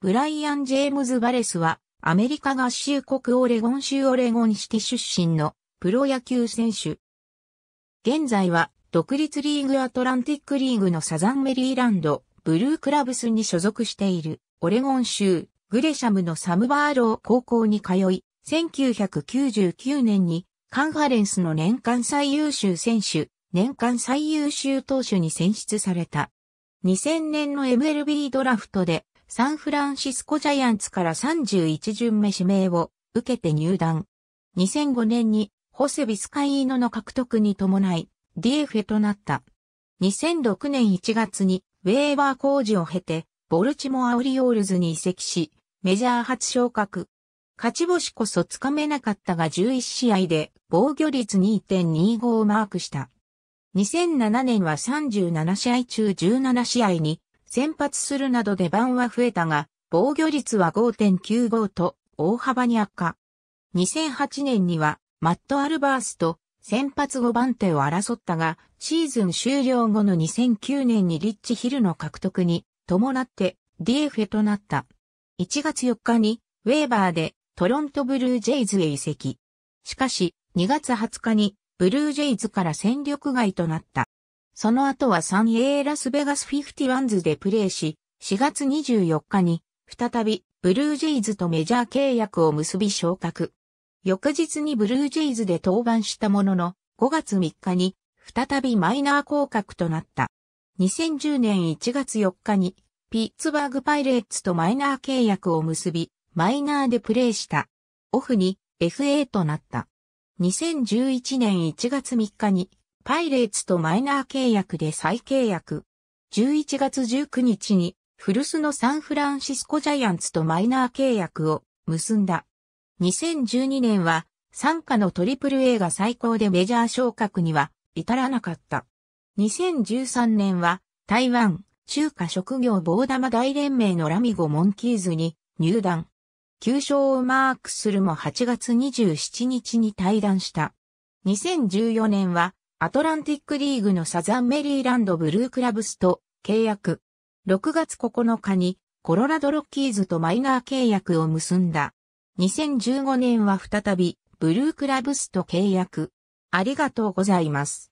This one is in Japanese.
ブライアン・ジェームズ・バレスは、アメリカ合衆国オレゴン州オレゴンシティ出身のプロ野球選手。現在は、独立リーグアトランティックリーグのサザンメリーランド、ブルークラブスに所属している、オレゴン州、グレシャムのサムバーロー高校に通い、1999年に、カンファレンスの年間最優秀選手、年間最優秀投手に選出された。2000年の MLB ドラフトでサンフランシスコジャイアンツから31巡目指名を受けて入団。2005年にホセビスカイーノの獲得に伴いディエフェとなった。2006年1月にウェーバー工事を経てボルチモアオリオールズに移籍しメジャー初昇格。勝ち星こそつかめなかったが11試合で防御率2.25をマークした。2007年は37試合中17試合に先発するなど出番は増えたが、防御率は5.95と大幅に悪化。2008年にはマット・アルバースと先発5番手を争ったが、シーズン終了後の2009年にリッチ・ヒルの獲得に伴って DFA となった。1月4日にウェーバーでトロントブルージェイズへ移籍。しかし2月20日にブルージェイズから戦力外となった。その後は 3A ラスベガス51ズでプレーし、4月24日に、再び、ブルージェイズとメジャー契約を結び昇格。翌日にブルージェイズで登板したものの、5月3日に、再びマイナー降格となった。2010年1月4日に、ピッツバーグパイレーツとマイナー契約を結び、マイナーでプレーした。オフに FA となった。2011年1月3日にパイレーツとマイナー契約で再契約。11月19日に古巣のサンフランシスコジャイアンツとマイナー契約を結んだ。2012年は参加のトリプル a が最高でメジャー昇格には至らなかった。2013年は台湾中華職業棒玉大連盟のラミゴモンキーズに入団。9勝をマークするも8月27日に退団した。2014年はアトランティックリーグのサザンメリーランドブルークラブスと契約。6月9日にコロラドロッキーズとマイナー契約を結んだ。2015年は再びブルークラブスと契約。ありがとうございます。